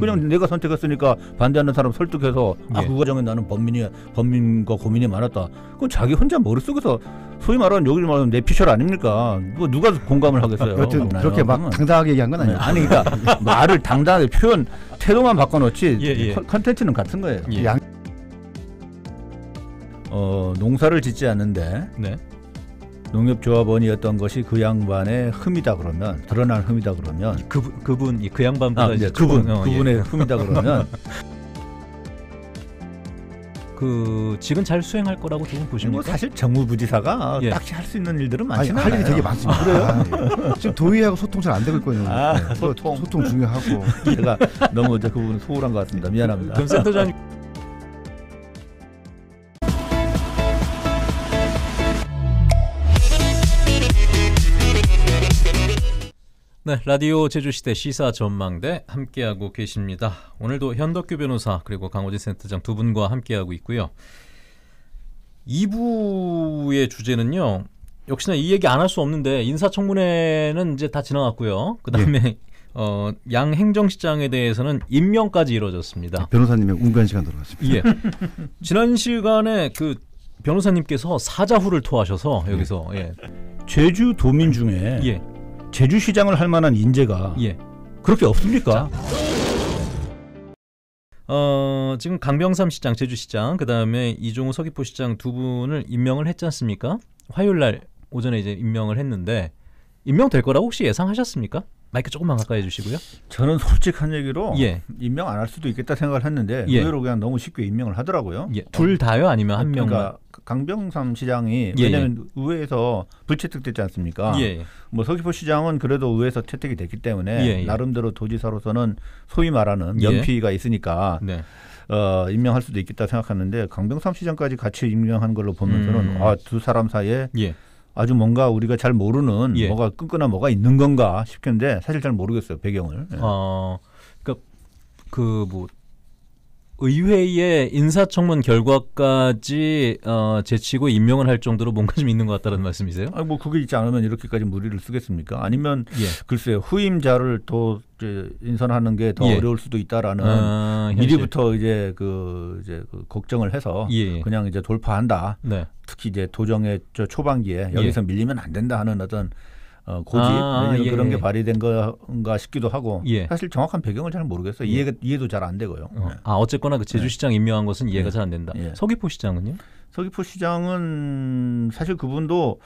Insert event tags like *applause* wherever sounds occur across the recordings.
그냥 음. 내가 선택했으니까 반대하는 사람 설득해서 아, 예. 아그 과정에 나는 범민이 범민과 고민이 많았다. 그건 자기 혼자 머릿속에서 소위 말하는 여기 말하면 내피셜 아닙니까? 뭐 누가 공감을 하겠어요? 여튼 나요 뭐, 그렇게 막 당당하게 얘기한 건 아니에요. 아니 그러니까 *laughs* 말을 당당하게 표현 태도만 바꿔놓지 예, 예. 컨텐츠는 같은 거예요. 예. 양... 어 농사를 짓지 않는데 네. 농협조합원이었던 것이 그 양반의 흠이다 그러면 드러난 흠이다 그러면 그 그분 그 양반보다 아, 이제 네, 그분 어, 예. 그분의 예. 흠이다 그러면 *laughs* 그 지금 잘 수행할 거라고 두분 보십니까? 뭐 사실 정무부지사가 예. 딱히 할 수 있는 일들은 많지는 아니, 할 일이 되게 많습니다. 그래요? 아, 예. *laughs* 지금 도의하고 소통 잘 안 되고 있거든요. 아, 네. 소통 소통 중요하고 *laughs* 제가 너무 이제그 부분 소홀한 것 같습니다. 미안합니다. 그럼 센터장님. 네, 라디오 제주시대 시사 전망대 함께하고 계십니다. 오늘도 현덕규 변호사 그리고 강호진 센터장 두 분과 함께하고 있고요. 2부의 주제는요. 역시나 이 얘기 안 할 수 없는데 인사청문회는 이제 다 지나갔고요. 그다음에 예. *laughs* 어, 양 행정시장에 대해서는 임명까지 이루어졌습니다. 네, 변호사님의 운간 시간 들어갔습니다. 예. 지난 시간에 그 변호사님께서 사자후를 토하셔서 여기서 예. 제주도민 중에 예. 제주시장을 할 만한 인재가 예. 그렇게 없습니까? 어, 지금 강병삼 시장, 제주시장, 그 다음에 이종우 서귀포시장 두 분을 임명을 했지 않습니까? 화요일 날 오전에 이제 임명을 했는데 임명될 거라고 혹시 예상하셨습니까? 마이크 조금만 가까이 해주시고요. 저는 솔직한 얘기로 예. 임명 안 할 수도 있겠다 생각을 했는데 예. 의외로 그냥 너무 쉽게 임명을 하더라고요. 예. 둘 어. 다요? 아니면 한 그러니까 명만? 그러니까 강병삼 시장이 예. 예. 왜냐하면 의회에서 불채택됐지 않습니까? 예, 예. 뭐 서귀포 시장은 그래도 의회에서 채택이 됐기 때문에 예, 나름대로 도지사로서는 소위 말하는 연피가 있으니까 네. 어, 임명할 수도 있겠다 생각하는데 강병삼 시장까지 같이 임명한 걸로 보면서는 음. 아두 사람 사이에 아주 뭔가 우리가 잘 모르는 예. 뭐가 끊거나 뭐가 있는 건가 싶겠는데 사실 잘 모르겠어요 배경을. 예. 어, 그러니까 그뭐 의회의 인사청문 결과까지 어, 제치고 임명을 할 정도로 뭔가 좀 있는 것 같다는 말씀이세요? 아, 뭐 그게 있지 않으면 이렇게까지 무리를 쓰겠습니까? 아니면 예. 글쎄요 후임자를 또 이제 인선하는 게더 예. 어려울 수도 있다라는 아, 미리부터 이제 그 이제 그 걱정을 해서 예, 예. 그냥 이제 돌파한다. 네. 특히 이제 도정의 저 초반기에 여기서 예. 밀리면 안 된다 하는 어떤 어, 고집 뭐 아, 예, 그런 게 예. 발휘된 건가 싶기도 하고 예. 사실 정확한 배경을 잘 모르겠어요. 이해 가 예. 이해도 잘 안 되고요. 어. 네. 아 어쨌거나 그 제주시장 임명한 것은 이해가 잘 안 된다. 서귀포 시장은요? 서귀포 시장은 사실 그분도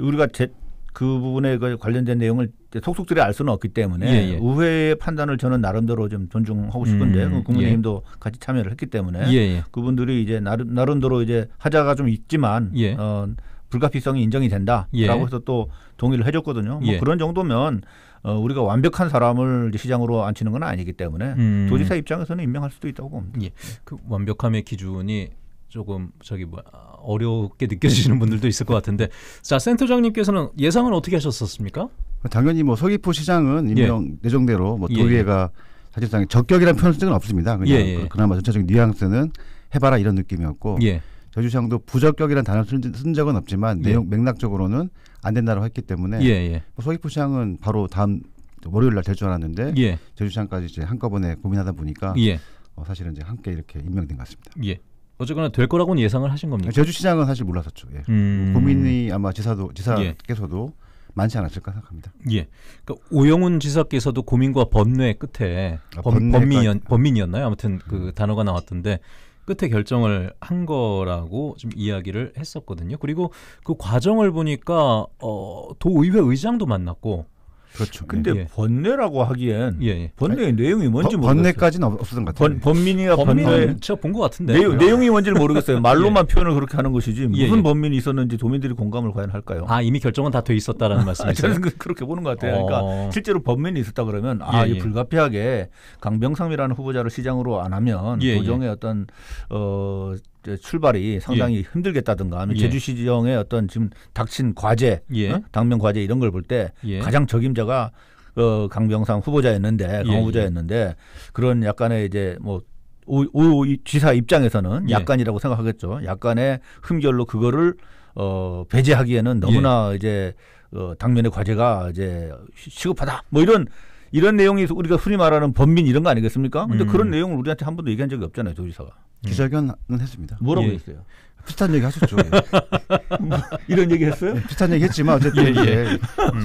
우리가 제, 그 부분에 그 관련된 내용을 속속들이 알 수는 없기 때문에 예, 예. 의회의 판단을 저는 나름대로 좀 존중하고 싶은데 음, 그 국민의힘도 예. 같이 참여를 했기 때문에 그분들이 이제 나름, 나름대로 이제 하자가 좀 있지만 어, 불가피성이 인정이 된다라고 해서 또 동의를 해줬거든요. 뭐 예. 그런 정도면 어, 우리가 완벽한 사람을 시장으로 앉히는 건 아니기 때문에 음. 도지사 입장에서는 임명할 수도 있다고 봅니다. 예. 그 완벽함의 기준이 조금 저기 뭐 어렵게 느껴지시는 분들도 있을 것 같은데 자 센터장님께서는 예상은 어떻게 하셨었습니까? 당연히 뭐 서귀포 시장은 임명 예. 내정대로 뭐 예, 도의회가 예. 사실상 적격이라는 표현 쓴 적은 없습니다. 그냥 예, 예. 그나마 전체적인 뉘앙스는 해봐라 이런 느낌이었고 예. 저주시장도 부적격이라는 단어 쓴, 쓴 적은 없지만 내용 맥락적으로는 안 된다고 했기 때문에 예, 예. 서귀포 뭐 시장은 바로 다음 월요일 날 될 줄 알았는데 예. 제주 시장까지 이제 한꺼번에 고민하다 보니까 예. 어, 사실은 이제 함께 이렇게 임명된 것 같습니다. 예. 어쨌거나 될 거라고는 예상을 하신 겁니까? 제주 시장은 사실 몰랐었죠. 예. 음... 고민이 아마 지사도 지사께서도 예. 많지 않았을까 생각합니다. 예. 그러니까 오영훈 지사께서도 고민과 번뇌 끝에 아, 범, 범민이었, 아. 범민이었나요? 아무튼 그 단어가 나왔던데 끝에 결정을 한 거라고 좀 이야기를 했었거든요. 그리고 그 과정을 보니까 어, 도의회 의장도 만났고 그렇죠. 근데 예. 예. 번뇌라고 하기엔 예, 예. 번뇌의 아니, 내용이 뭔지 모르겠어요. 번뇌까지는 없었던 것 같아요. 번, 민이가 번뇌 제가 본것 같은데 내용, 예. 이 뭔지를 모르겠어요. 말로만 *laughs* 표현을 그렇게 하는 것이지 무슨 범민이 있었는지 도민들이 공감을 과연 할까요? 아 이미 결정은 다 돼 있었다라는 *laughs* 말씀이세 저는 그, 그렇게 보는 것 같아요. 어... 그러니까 실제로 범민이 있었다 그러면 아 불가피하게 강병상이라는 후보자를 시장으로 안 하면 도정의 어떤 어 출발이 상당히 예. 힘들겠다든가 아니면 예. 제주시 지역의 어떤 지금 닥친 과제, 예. 어? 당면 과제 이런 걸 볼때 예. 가장 적임자가 어, 강병상 후보자였는데 강 예, 예. 후보자였는데 그런 약간의 이제 뭐 오, 오, 이 지사 입장에서는 약간이라고 생각하겠죠. 약간의 흠결로 그거를 어, 배제하기에는 너무나 이제 어, 당면의 과제가 이제 시급하다. 뭐 이런 이런 내용이 우리가 흔히 말하는 범민 이런 거 아니겠습니까? 근데 음. 그런 내용을 우리한테 한 번도 얘기한 적이 없잖아요, 조지사가. 음. 기자회견은 했습니다. 뭐라고 예. 했어요? 비슷한 얘기 하셨죠. *laughs* 뭐 이런 얘기 했어요? 예, 비슷한 얘기 했지만 어쨌든 예, 예.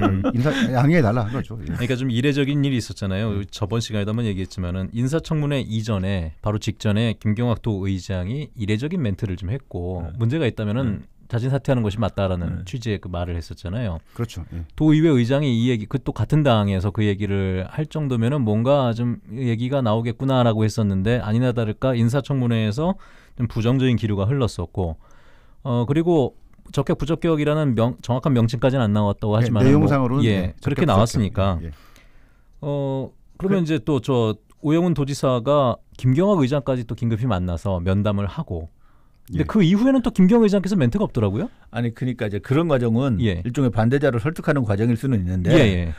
음. 인사 양해해 달라 한 거죠. 예. 그러니까 좀 이례적인 일이 있었잖아요. 음. 저번 시간에도 한번 얘기했지만은 인사청문회 이전에 바로 직전에 김경학 도 의장이 이례적인 멘트를 좀 했고 네. 문제가 있다면은 음. 자진 사퇴하는 것이 맞다라는 네. 취지의 그 말을 했었잖아요. 그렇죠. 예. 도의회 의장이 이 얘기 그 또 같은 당에서 그 얘기를 할 정도면은 뭔가 좀 얘기가 나오겠구나라고 했었는데 아니나 다를까 인사청문회에서 좀 부정적인 기류가 흘렀었고 어 그리고 적격 부적격이라는 명, 정확한 명칭까지는 안 나왔다고 네, 하지만 예, 내용상으로 뭐, 예, 예 그렇게 나왔으니까 예, 예. 어 그러면 그, 이제 또 저 오영훈 도지사가 김경화 의장까지 또 긴급히 만나서 면담을 하고 근데 예. 그 이후에는 또 김경호 회장께서 멘트가 없더라고요. 아니 그러니까 이제 그런 과정은 예. 일종의 반대자를 설득하는 과정일 수는 있는데 예, 예.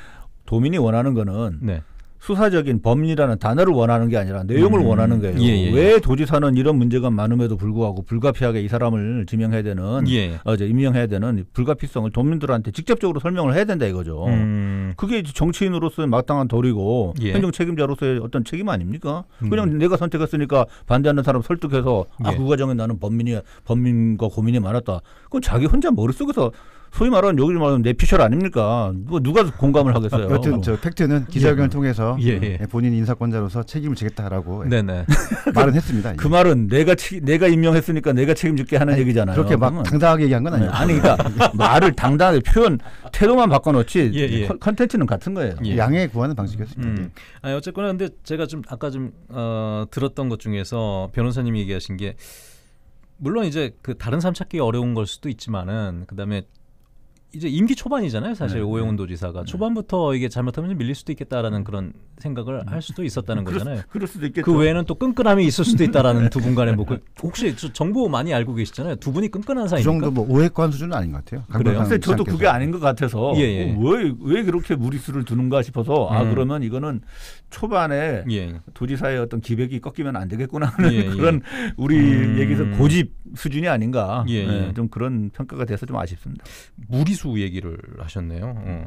도민이 원하는 거는 네. 수사적인 법리라는 단어를 원하는 게 아니라 내용을 음. 원하는 거예요. 예, 예, 예. 왜 도지사는 이런 문제가 많음에도 불구하고 불가피하게 이 사람을 지명해야 되는 예. 어제 임명해야 되는 불가피성을 도민들한테 직접적으로 설명을 해야 된다 이거죠. 음. 그게 정치인으로서의 마땅한 도리고 예. 행정 책임자로서의 어떤 책임 아닙니까? 음. 그냥 내가 선택했으니까 반대하는 사람 설득해서 아, 예. 그 과정에 나는 범민이 범민과 고민이 많았다. 그건 자기 혼자 머릿속에서 소위 말하는 여기 말하는 내피셜 아닙니까? 그 누가 공감을 하겠어요? 여튼 저 팩트는 기자회견을 예. 통해서 예, 예, 예. 본인 인사권자로서 책임을 지겠다라고 예, *laughs* 말은 했습니다. 그 말은 내가 치, 내가 임명했으니까 내가 책임질게 하는 아니, 얘기잖아요. 그렇게 막 그러면. 당당하게 얘기한 건 아니에요. 아니 그러니까 *laughs* 말을 당당하게 표현 태도만 바꿔놓지 예, 컨텐츠는 같은 거예요. 양해 구하는 방식이었습니다. 음. 아니, 어쨌거나 근데 제가 좀 아까 좀 어, 들었던 것 중에서 변호사님이 얘기하신 게 물론 이제 그 다른 삶 찾기 어려운 걸 수도 있지만은 그다음에 이제 임기 초반이잖아요. 사실 네. 네. 오영훈 도지사가 네. 초반부터 이게 잘못하면 밀릴 수도 있겠다라는 그런 생각을 음. 할 수도 있었다는 거잖아요. 그럴, 수도 있겠죠. 그 외에는 또 끈끈함이 있을 수도 있다라는 두 분 간의 뭐 그, 혹시 정보 많이 알고 계시잖아요. 두 분이 끈끈한 그 사이니까. 그 정도 뭐 오해권 수준은 아닌 것 같아요. 그래요. 근데 저도 않겠죠. 그게 아닌 것 같아서 예, 예. 어, 왜, 왜 그렇게 무리수를 두는가 싶어서 아, 음. 아 그러면 이거는 초반에 예. 도지사의 어떤 기백이 꺾이면 안 되겠구나 예, 하는 예. 그런 우리 음. 얘기에서 고집 수준이 아닌가 예, 네, 좀 그런 평가가 돼서 좀 아쉽습니다. 무리수 얘기를 하셨네요. 어.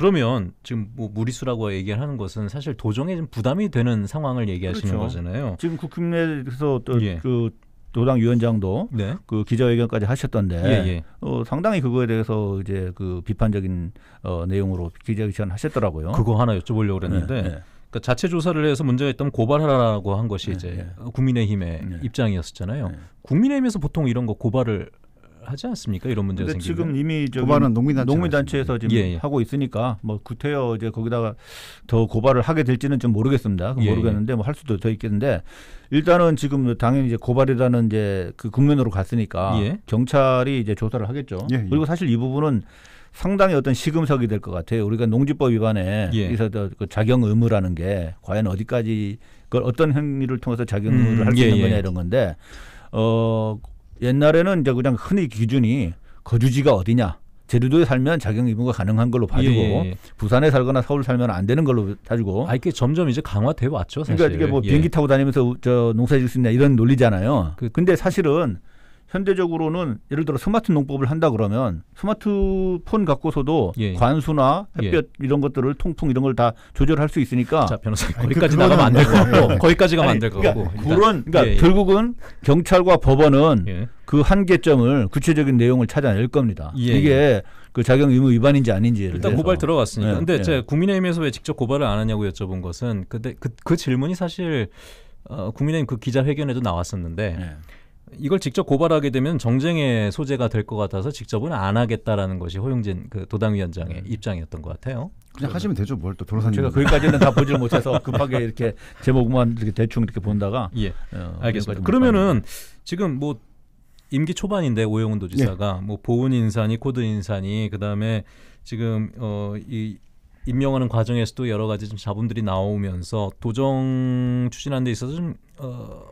그러면 지금 뭐 무리수라고 얘기를 하는 것은 사실 도정에 좀 부담이 되는 상황을 얘기하시는 그렇죠. 거잖아요. 지금 국힘내에서 또그 예. 그 노당 위원장도 네. 그 기자회견까지 하셨던데 예, 예. 어, 상당히 그거에 대해서 이제 그 비판적인 어, 내용으로 기자회견 하셨더라고요. 그거 하나 여쭤보려고 그랬는데 네, 네. 그러니까 자체 조사를 해서 문제가 있다면 고발하라고 한 것이 네, 이제 네. 국민의힘의 네. 입장이었었잖아요. 국민의힘에서 보통 이런 거 고발을 하지 않습니까? 이런 문제가 생기면. 지금 이미 고발은 농민단체 농민단체에서 지금 예, 예. 하고 있으니까 뭐 구태여 이제 거기다가 더 고발을 하게 될지는 좀 모르겠습니다. 예, 예, 모르겠는데 뭐 할 수도 더 있겠는데 일단은 지금 당연히 이제 고발이라는 이제 그 국면으로 갔으니까 예. 경찰이 이제 조사를 하겠죠. 예, 그리고 사실 이 부분은 상당히 어떤 시금석이 될 것 같아요. 우리가 농지법 위반에 있어서 그 자격 의무라는 게 과연 어디까지 그걸 어떤 행위를 통해서 자격 의무를 음, 할수 있는 예, 거냐 이런 건데 어 옛날에는 이제 그냥 흔히 기준이 거주지가 어디냐 제주도에 살면 자격 의무가 가능한 걸로 예, 봐주고 예, 예. 부산에 살거나 서울 살면 안 되는 걸로 봐주고 아 이게 점점 이제 강화돼 왔죠 사실. 그러니까 이게 뭐 예. 비행기 타고 다니면서 저 농사 짓을 수 있냐 이런 논리잖아요. 그, 근데 사실은 현대적으로는 예를 들어 스마트 농법을 한다 그러면 스마트폰 갖고서도 예. 관수나 예. 햇볕 예. 이런 것들을 통풍 이런 걸 다 조절할 수 있으니까 자 변호사님 그 거기까지 아 나가면 안 될거 같고 거기까지 가면 안될거 그러니까 같고 그러니까 그런 그러니까 예, 예, 결국은 경찰과 법원은 예. 그 한계점을 구체적인 내용을 찾아낼 겁니다. 이게 그 자격 의무 위반인지 아닌지 일단 고발 들어갔으니까 근데 제가 국민의힘에서 왜 직접 고발을 안 하냐고 여쭤본 것은 그때 그, 그 질문이 사실 어, 국민의힘 그 기자회견에도 나왔었는데. 이걸 직접 고발하게 되면 정쟁의 소재가 될 것 같아서 직접은 안 하겠다라는 것이 호영진 그 도당 위원장의 음. 입장이었던 것 같아요. 그냥 하시면 되죠. 뭘또 변호사님. 제가 거기까지는 다보지 못해서 급하게 이렇게 제목만 이렇게 대충 이렇게 본다가 예. 어, 알겠습니다. 그러면은 지금 뭐 임기 초반인데 오영훈 도지사가 예. 뭐 보훈 인사니 코드 인사니 그다음에 지금 어이 임명하는 과정에서도 여러 가지 좀 잡음들이 나오면서 도정 추진하는 데 있어서 좀 어,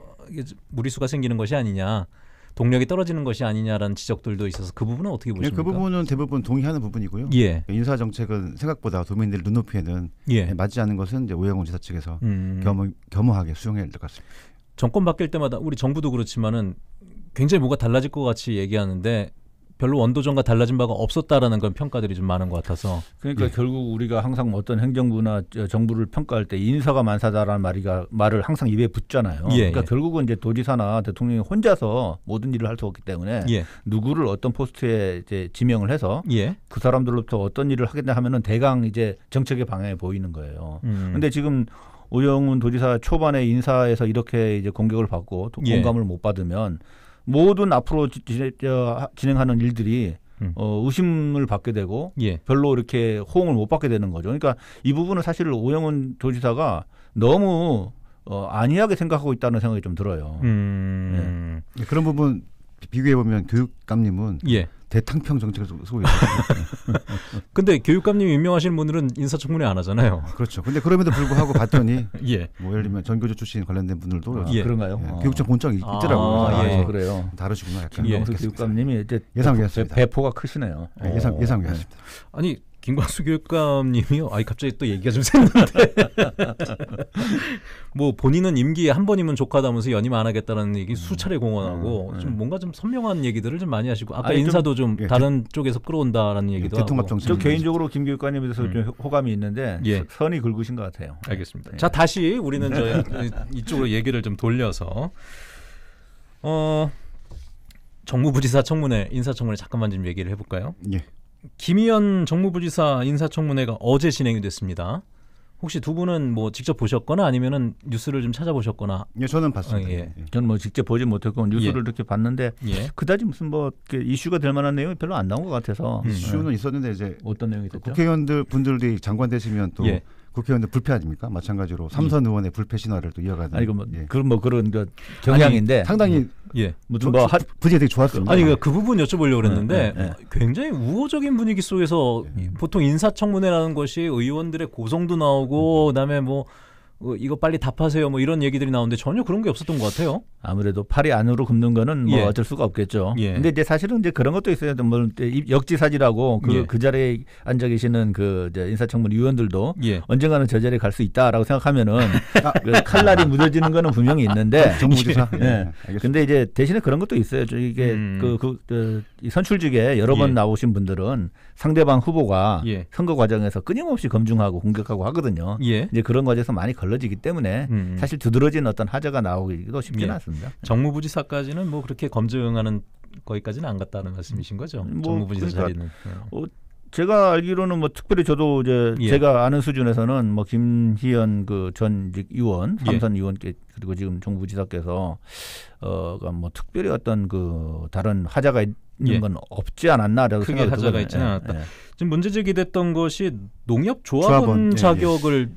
무리수가 생기는 것이 아니냐. 동력이 떨어지는 것이 아니냐라는 지적들도 있어서 그 부분은 어떻게 네, 그 보십니까? 그 부분은 대부분 동의하는 부분이고요. 예. 인사 정책은 생각보다 도민들 눈높이에는 예. 네, 맞지 않는 것은 이제 오영훈 지사 측에서 음. 겸허, 겸허하게 수용해야 될 것 같습니다. 정권 바뀔 때마다 우리 정부도 그렇지만은 굉장히 뭐가 달라질 것 같이 얘기하는데 별로 원도전과 달라진 바가 없었다라는 그런 평가들이 좀 많은 것 같아서 그러니까 예. 결국 우리가 항상 어떤 행정부나 정부를 평가할 때 인사가 만사다라는 말이가 말을 항상 입에 붙잖아요. 예, 그러니까 예. 결국은 이제 도지사나 대통령이 혼자서 모든 일을 할 수 없기 때문에 예. 누구를 어떤 포스트에 이제 지명을 해서 예. 그 사람들로부터 어떤 일을 하겠다 하면은 대강 이제 정책의 방향이 보이는 거예요. 음. 근데 지금 오영훈 도지사 초반에 인사에서 이렇게 이제 공격을 받고 공감을 못 받으면 모든 앞으로 지, 어, 진행하는 일들이 음. 어, 의심을 받게 되고 예. 별로 이렇게 호응을 못 받게 되는 거죠. 그러니까 이 부분은 사실 오영훈 도지사가 너무 어, 안이하게 생각하고 있다는 생각이 좀 들어요. 음. 예. 그런 부분 비교해 보면 교육감님은 예. 대탕평 정책을 쓰고 있어요. *laughs* 근데 교육감님 임명하시는 분들은 인사청문회 안 하잖아요. 아, 그렇죠. 근데 그럼에도 불구하고 봤더니 *laughs* 예. 뭐 예를 들면 전교조 출신 관련된 분들도 아, 예. 그런가요? 예. 아. 교육청 본청 있더라고요. 아, 아, 예. 그래요. 다르시구나. 김영수 예. 교육감님이 이제 예상이습니다 배포가 크시네요. 예, 예상 어. 예상이습니다 네. 아니 김광수 교육감님이요. 아 갑자기 또 얘기가 좀 샜는데. *laughs* 뭐 본인은 임기에 한 번이면 족하다면서 연임 안 하겠다는 얘기 음. 수차례 공언하고 음, 좀 음. 뭔가 좀 선명한 얘기들을 좀 많이 하시고 아까 아니, 인사도 좀, 좀 예, 다른 대, 쪽에서 끌어온다라는 얘기도 예, 대통합 정책. 저 개인적으로 김 교육감님에 대해서 음. 좀 호감이 있는데 예. 선이 굵으신 것 같아요. 알겠습니다. 예. 자 다시 우리는 저 네. *laughs* 이쪽으로 얘기를 좀 돌려서 어 정무부지사 청문회 인사청문회 잠깐만 좀 얘기를 해볼까요? 예. 김희연 정무부지사 인사청문회가 어제 진행이 됐습니다. 혹시 두 분은 뭐 직접 보셨거나 아니면은 뉴스를 좀 찾아보셨거나? 예, 저는 봤습니다. 어, 예. 예. 저는 뭐 직접 보지 못했고 뉴스를 예. 이렇게 봤는데 예. 그다지 무슨 뭐 그 이슈가 될 만한 내용이 별로 안 나온 것 같아서 이슈는 음. 있었는데 이제 어떤 내용이 그죠 국회의원들 분들이 장관 되시면 또 예. 국회의원들 불패아닙니까? 마찬가지로 삼선 음. 의원의 불패 신화를 또 이어가는. 아니 그뭐 예. 그런 뭐 그런 그 경향인데 아니, 상당히 뭐, 예 무슨 뭐 하, 분위기 되게 좋았습니다. 아니 그, 그 부분 여쭤보려고 네, 그랬는데 네, 네, 굉장히 우호적인 분위기 속에서 네. 보통 인사청문회라는 것이 의원들의 고성도 나오고 음. 그다음에 뭐 어, 이거 빨리 답하세요 뭐 이런 얘기들이 나오는데 전혀 그런 게 없었던 것 같아요. 아무래도 팔이 안으로 굽는 거는 뭐 예. 어쩔 수가 없겠죠. 예. 근데 이제 사실은 이제 그런 것도 있어요. 뭐 역지사지라고 그 예. 그 자리에 앉아 계시는 그 이제 인사청문 위원들도 예. 언젠가는 저 자리에 갈 수 있다라고 생각하면은 *laughs* 아, 그 칼날이 무뎌지는 거는 분명히 있는데 *laughs* 정무조사. *laughs* 예. 예. 근데 이제 대신에 그런 것도 있어요. 저 이게 음. 그, 그, 그 선출직에 여러 번 예. 나오신 분들은 상대방 후보가 예. 선거 과정에서 끊임없이 검증하고 공격하고 하거든요. 이제 그런 과정에서 많이 걸 걸러지기 때문에 음, 음. 사실 두드러진 어떤 하자가 나오기도 쉽지는 예. 않습니다. 예. 정무부지사까지는 뭐 그렇게 검증하는 거기까지는 안 갔다는 말씀이신 음, 거죠? 뭐 정무부지사 그러니까, 자는 예. 어, 제가 알기로는 뭐 특별히 저도 이제 예. 제가 아는 수준에서는 뭐 김희연 그 전직 의원 예. 삼선 예. 의원께 그리고 지금 정부지사께서 어뭐 그러니까 특별히 어떤 그 다른 하자가 있는 예. 건 없지 않았나라고 크게 하자가 있지 않았다. 지금 문제 제기됐던 것이 농협 조합원 자격을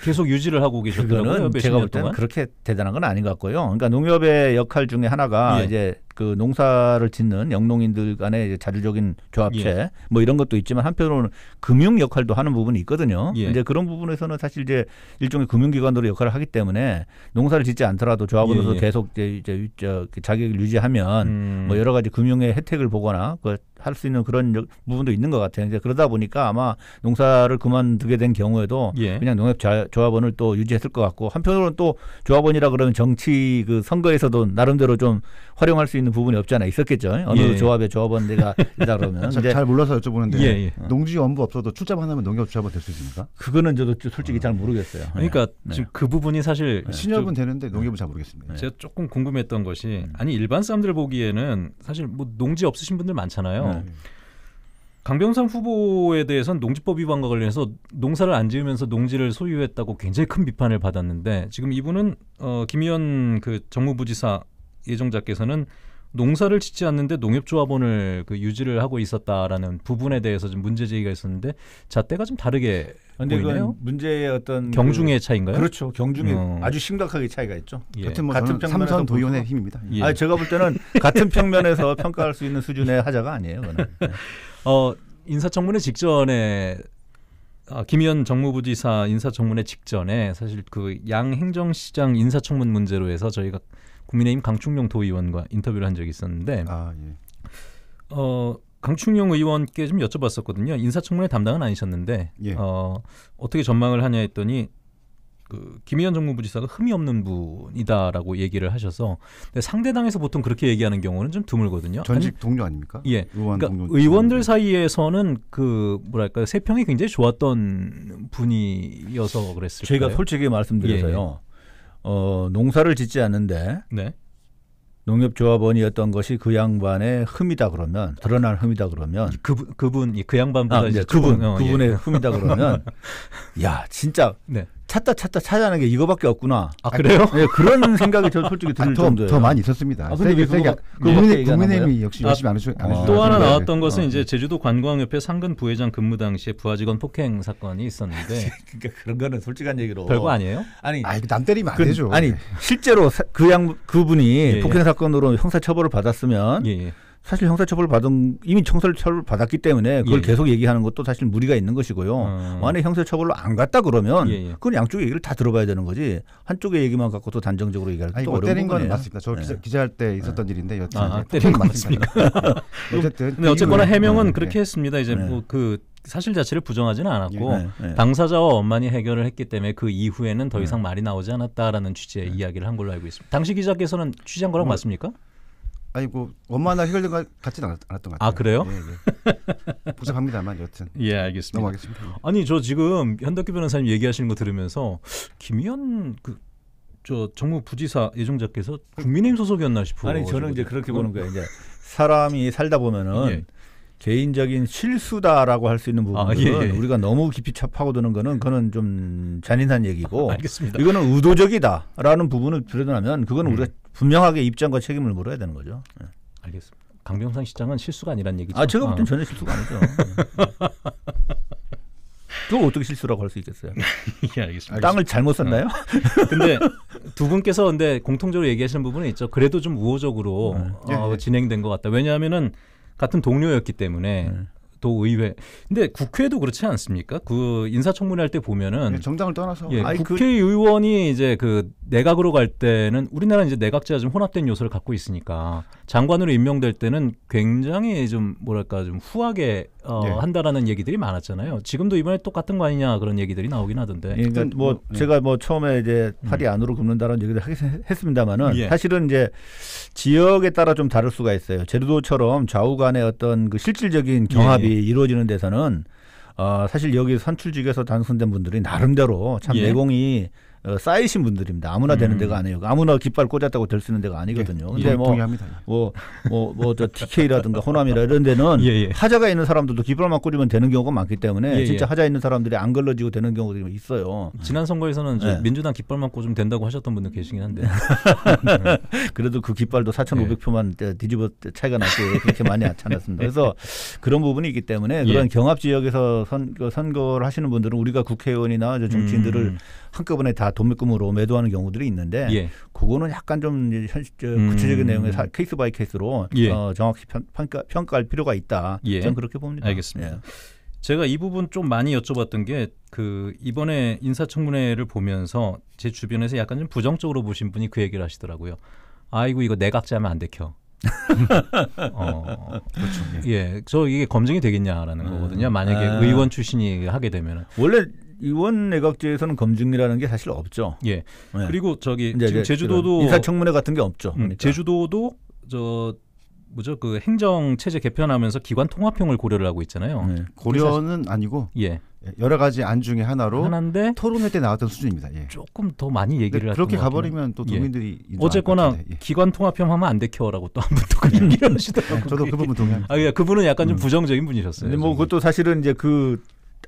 계속 유지를 하고 계셨더라고요. 그거는 제가 볼 때는 그렇게 대단한 건 아닌 것 같고요. 그러니까 농협의 역할 중에 하나가 예. 이제 그 농사를 짓는 영농인들 간의 자주적인 조합체 예. 뭐 이런 것도 있지만 한편으로는 금융 역할도 하는 부분이 있거든요. 예. 이제 그런 부분에서는 사실 이제 일종의 금융기관으로 역할을 하기 때문에 농사를 짓지 않더라도 조합으로서 예. 예. 계속 이제, 이제 그 자격을 유지하면 음. 뭐 여러 가지 금융의 혜택을 보거나 그 할수 있는 그런 부분도 있는 것 같아요. 이제 그러다 보니까 아마 농사를 그만두게 된 경우에도 예. 그냥 농협 조합원을 또 유지했을 것 같고 한편으로는 또 조합원이라 그러면 정치 그 선거에서도 나름대로 좀 활용할 수 있는 부분이 없지 않아 있었겠죠. 어느 예. 조합의 조합원 내가 이다 그러면 잘, *laughs* 잘 몰라서 여쭤보는데 예, 예. 농지 원부 없어도 출자만 하면 농협 조합원 될 수 있습니까? 그거는 저도 솔직히 어. 잘 모르겠어요. 그러니까 네. 네. 지금 그 부분이 사실 신협은 좀, 되는데 농협은 잘 모르겠습니다. 제가 조금 궁금했던 것이 음. 아니 일반 사람들 보기에는 사실 뭐 농지 없으신 분들 많잖아요. 네. 음. 강병산 후보에 대해서는 농지법 위반과 관련해서 농사를 안 지으면서 농지를 소유했다고 굉장히 큰 비판을 받았는데 지금 이분은 어, 김의원그 정무부지사 예정자께서는 농사를 짓지 않는데 농협조합원을 그 유지를 하고 있었다라는 부분에 대해서 좀 문제 제기가 있었는데 잣대가 좀 다르게 근데 그 문제의 어떤 그 경중의 그, 차인가요? 그렇죠. 경중의 어. 아주 심각하게 차이가 있죠. 예. 같은, 뭐 같은 평면에서 삼선 도의원의 힘입니다. 예. 아 제가 볼 때는 *laughs* 같은 평면에서 평가할 수 있는 수준의 하자가 아니에요. 네. *laughs* 어 인사청문회 직전에 아, 김희연 정무부지사 인사청문회 직전에 사실 그 양 행정시장 인사청문 문제로 해서 저희가 국민의힘 강충명 도의원과 인터뷰를 한 적이 있었는데 아, 예. 어 강충용 의원께 좀 여쭤봤었거든요. 인사청문회 담당은 아니셨는데 예. 어, 어떻게 전망을 하냐 했더니 그 김희현 정무부지사가 흠이 없는 분이다라고 얘기를 하셔서 근데 상대당에서 보통 그렇게 얘기하는 경우는 좀 드물거든요. 전직 아니, 동료 아닙니까? 예. 의원 그러니까 동료 의원들 동료. 사이에서는 그 뭐랄까 세평이 굉장히 좋았던 분이어서 그랬을까요? 제가 솔직히 말씀드려서요. 예, 예. 어, 농사를 짓지 않는데 네. 농협조합원이었던 것이 그 양반의 흠이다 그러면 드러난 흠이다 그러면 그 그분 그, 그 양반보다 아, 네, 그분 조 어, 예. 그분의 예. 흠이다 그러면 *laughs* 야 진짜 네. 찾다 찾다 찾아낸 게 이거밖에 없구나. 아 그래요? 네, 그런 생각이 저 솔직히 아, 들 아, 더, 정도예요. 더 많이 있었습니다. 아, 근데 세게, 세게, 국민, 국민의힘이 역시 아, 열심히 안 하죠. 아, 또 하나 나왔던 것은 어. 이제 제주도 관광협회 상근 부회장 근무 당시에 부하직원 폭행 사건이 있었는데 *laughs* 그러니까 그런 거는 솔직한 얘기로 별거 아니에요? 아니, 아남 때리면 그, 되죠. 아니 실제로 그 양 그분이 예, 예, 폭행 사건으로 형사 처벌을 받았으면. 예, 예. 사실 형사처벌 받은 이미 형사처벌 받았기 때문에 그걸 예, 예, 계속 얘기하는 것도 사실 무리가 있는 것이고요. 음. 어. 만약 형사처벌로 안 갔다 그러면 예, 예. 그건 양쪽의 얘기를 다 들어봐야 되는 거지 한쪽의 얘기만 갖고도 단정적으로 얘기할 또 뭐 어려운 때린 거 맞습니다. 저 네. 기자, 할때 있었던 네. 일인데 여튼 아, 때린 건 맞습니다. *laughs* 음, 어쨌든 근데 어쨌거나 해명은 네, 그렇게 했습니다. 이제 네. 뭐그 사실 자체를 부정하지는 않았고 예, 예, 당사자와 엄마니 해결을 했기 때문에 그 이후에는 더 이상 말이 나오지 않았다라는 취지의 이야기를 한 걸로 알고 있습니다. 당시 기자께서는 취재한 거랑 뭐, 맞습니까? 아니 뭐 엄마 나 해결된 것 같지는 않았던 것 아, 같아요. 아 그래요? 예, 예. 복잡합니다만 여튼. *laughs* 예 알겠습니다. 넘어가겠습니다. 예. 아니 저 지금 현덕기 변호사님 얘기하시는 거 들으면서 김현 그. 저 정무 부지사 예종자께서 음. 국민의힘 소속이었나 싶어. 아니 저는 이제 그렇게 보는 어. 거예요. 이제 사람이 살다 보면은 예. 개인적인 실수다라고 할 수 있는 부분은 아, 예, 예. 우리가 너무 깊이 파고드는 거는 그거는 좀 잔인한 얘기고 *laughs* 알겠습니다. 이거는 의도적이다라는 부분을 들여다보면 그거는 음. 우리가 분명하게 입장과 책임을 물어야 되는 거죠. 예. 알겠습니다. 강병상 시장은 실수가 아니란 얘기죠. 아 제가 볼땐 아. 전혀 실수가 아니죠. *laughs* 그 어떻게 실수라고 할 수 있겠어요? *laughs* 예, 알겠습니다. 땅을 잘못 샀나요? 어. 근데 두 분께서 근데 공통적으로 얘기하시는 부분은 있죠. 그래도 좀 우호적으로 네. 어, 예, 예. 진행된 것 같다. 왜냐하면은 같은 동료였기 때문에 네. 또 의회 근데 국회도 그렇지 않습니까? 그 인사청문회 할 때 보면은 네, 정당을 떠나서 예, 아이, 그 국회의원이 그... 이제 그 내각으로 갈 때는 우리나라 이제 내각제가 좀 혼합된 요소를 갖고 있으니까 장관으로 임명될 때는 굉장히 좀 뭐랄까 좀 후하게 어, 예. 한다라는 얘기들이 많았잖아요. 지금도 이번에 똑같은 거 아니냐 그런 얘기들이 나오긴 하던데. 그러니까, 그러니까 뭐, 뭐 예. 제가 뭐 처음에 이제 팔이 음. 안으로 굽는다는 라 얘기를 하, 했습니다만은 예. 사실은 이제 지역에 따라 좀 다를 수가 있어요. 제주도처럼 좌우간의 어떤 그 실질적인 경합이 예, 예. 이루어지는 데서는 어, 사실 여기 선출직에서 당선된 분들이 나름대로 참 내공이 어, 쌓이신 분들입니다. 아무나 되는 음. 데가 아니에요. 아무나 깃발 꽂았다고 될 수 있는 데가 아니거든요. 예, 근데 예, 뭐, 예. 뭐, 뭐, 뭐, 저 TK라든가 호남이라 이런 데는 *laughs* 예, 예, 하자가 있는 사람들도 깃발만 꽂으면 되는 경우가 많기 때문에 예, 진짜 하자 있는 사람들이 안 걸러지고 되는 경우도 있어요. 지난 선거에서는 민주당 깃발만 꽂으면 된다고 하셨던 분들 계시긴 한데. *laughs* 그래도 그 깃발도 4,500표만 뒤집어 차이가 나게 그렇게 많이 않았습니다. 그래서 *laughs* 그런 부분이 있기 때문에 그런 경합 지역에서 선, 선거를 하시는 분들은 우리가 국회의원이나 정치인들을 음. 한꺼번에 다 도매금으로 매도하는 경우들이 있는데 예. 그거는 약간 좀 현실 음. 구체적인 내용의 사, 케이스 바이 케이스로 예. 어, 정확히 평, 평가, 평가할 필요가 있다. 예. 저는 그렇게 봅니다. 알겠습니다. 예. 제가 이 부분 좀 많이 여쭤봤던 게 그 이번에 인사청문회를 보면서 제 주변에서 약간 좀 부정적으로 보신 분이 그 얘기를 하시더라고요. 아이고 이거 내각제하면 안 되켜. *laughs* 어, 그렇죠. 예. 예, 저 이게 검증이 되겠냐라는 음, 거거든요. 만약에 아. 의원 출신이 하게 되면 원래 의원 내각제에서는 검증이라는 게 사실 없죠. 예. 네. 그리고 저기 이제, 지금 제주도도 인사청문회 같은 게 없죠. 음, 그러니까. 음, 제주도도 저 뭐죠 그 행정 체제 개편하면서 기관 통합형을 고려를 하고 있잖아요. 네. 음, 고려는 아니고 예. 여러 가지 안 중에 하나로 하나인데 토론회 때 나왔던 수준입니다. 예. 조금 더 많이 얘기를 그렇게 가버리면 또 도민들이 예. 어쨌거나 예. 기관 통합형 하면 안 되켜라고 또한번또그 얘기를 음. 하시더라고요. 저도 그 부분 동의합니다. 아, 예. 그분은 약간 음. 부정적인 분이셨어요. 근데 뭐 저는. 그것도 사실은 이제 그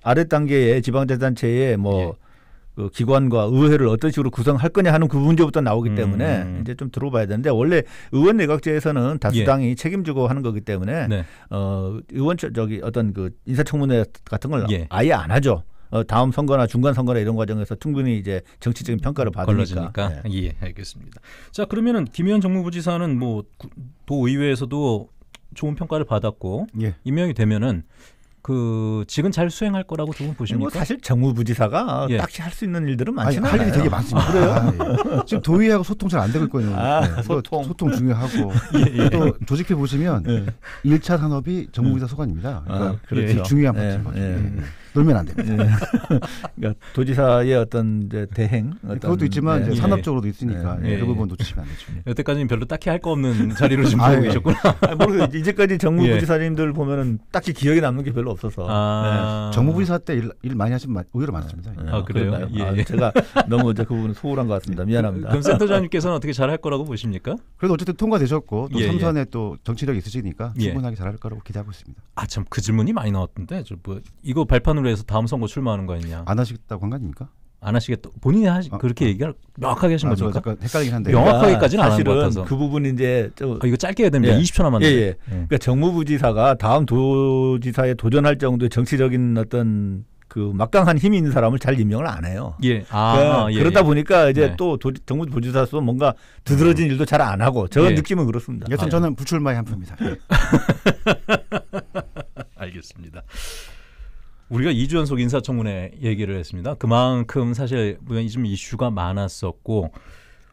아래 단계의 지방자치단체의 뭐 예. 그 기관과 의회를 어떤 식으로 구성할 거냐 하는 그 문제부터 나오기 음. 때문에 음. 이제 좀 들어봐야 되는데 원래 의원 내각제에서는 다수당이 예. 책임지고 하는 거기 때문에 네. 어 의원 저기 어떤 그 인사청문회 같은 걸 예. 아예 안 하죠. 어, 다음 선거나 중간 선거나 이런 과정에서 충분히 이제 정치적인 평가를 받으니까. 예. 예, 알겠습니다. 자, 그러면은 김현 정무부지사는 뭐 도의회에서도 좋은 평가를 받았고 예. 임명이 되면은 그 지금 잘 수행할 거라고 두분 뭐 보십니까? 뭐 사실 정무부지사가 예. 딱히 할 수 있는 일들은 많지는 아니, 할 일이 되게 많습니다. 그래요? 아, 예. *laughs* 지금 도의하고 소통 잘 안 되고 있거든요. 아, 네. 소통. 소통 중요하고 *laughs* 예, 예, 또 조직해 보시면 예. 1차 산업이 정무부지사 소관입니다. 아, 그러니까 아, 중요한 파트인 예, 거죠. 놀면 안 됩니다. 예. *laughs* 그러니까 도지사의 어떤 이제 대행 예, 어떤 그것도 있지만 네. 이제 산업적으로도 있으니까 네. 그 부분 놓치시면 안 되죠. *laughs* 여태까지는 별로 딱히 할 거 없는 자리로 지금 *laughs* 보고 계셨구나. 모르겠어요. 이제까지 정무부지사님들 보면은 딱히 기억에 남는 게 별로 없어서 아. 네. 정무부지사 때일 일 많이 하신 분 오히려 많습니다. 아, 그래요? 예. 아, 제가 너무 이제 그 부분 소홀한 것 같습니다. 미안합니다. 그럼 센터장님께서는 어떻게 잘할 거라고 보십니까? 그래도 어쨌든 통과되셨고 또 예, 삼선에 예. 또 정치력 이 있으시니까 충분하게 잘할 거라고 기대하고 있습니다. 아 참 그 질문이 많이 나왔던데 저뭐 이거 발판 당선을 위해서 다음 선거 출마하는 거 아니냐. 안 하시겠다고 한 거 아닙니까? 안 하시겠다. 본인이 하시, 아, 그렇게 아, 얘기를 명확하게 하신 아, 거죠. 잠깐 그러니까? 헷갈리긴 한데. 명확하게까지는 안한것 그러니까 같아서. 그 부분 이제 좀 아, 이거 짧게 해야 됩니다. 예. 20초 남았는데. 예, 예, 예. 그러니까 정무부지사가 다음 도지사에 도전할 정도의 정치적인 어떤 그 막강한 힘이 있는 사람을 잘 임명을 안 해요. 예. 아, 그러니까 예, 그러다 예. 보니까 이제 네. 또정무 부지사도 뭔가 두드러진 음. 일도 잘 안 하고 저 예. 느낌은 그렇습니다. 여튼 아, 예. 저는 부출마의 한 표입니다. *laughs* 알겠습니다. 우리가 2주 연속 인사청문회 얘기를 했습니다. 그만큼 사실 이좀 이슈가 많았었고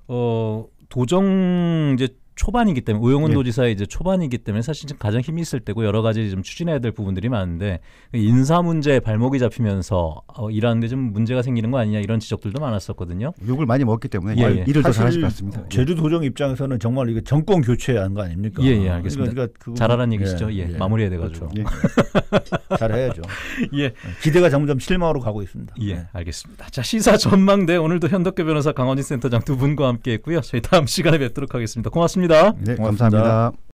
어 도정 이제 초반이기 때문에 우영훈 예. 도지사의 이제 초반이기 때문에 사실 지 가장 힘이 있을 때고 여러 가지 좀 추진해야 될 부분들이 많은데 인사 문제에 발목이 잡히면서 어, 일하는데 좀 문제가 생기는 거 아니냐 이런 지적들도 많았었거든요. 욕을 많이 먹기 때문에 예, 예. 일을 더 잘하실 것 같습니다. 예. 제주도정 입장에서는 정말 이게 정권 교체해 하는 거 아닙니까? 예, 예 알겠습니다. 그러니까 그 잘하라는 예, 얘기시죠. 예, 예, 마무리해야 돼가지고 그렇죠. 잘해야죠. *laughs* 예 기대가 점점 실망으로 가고 있습니다. 예 알겠습니다. 자 시사 전망대 오늘도 현덕계 변호사 강원진 센터장 두 분과 함께했고요. 저희 다음 시간에 뵙도록 하겠습니다. 고맙습니다. 고맙습니다. 네, 고맙습니다. 감사합니다.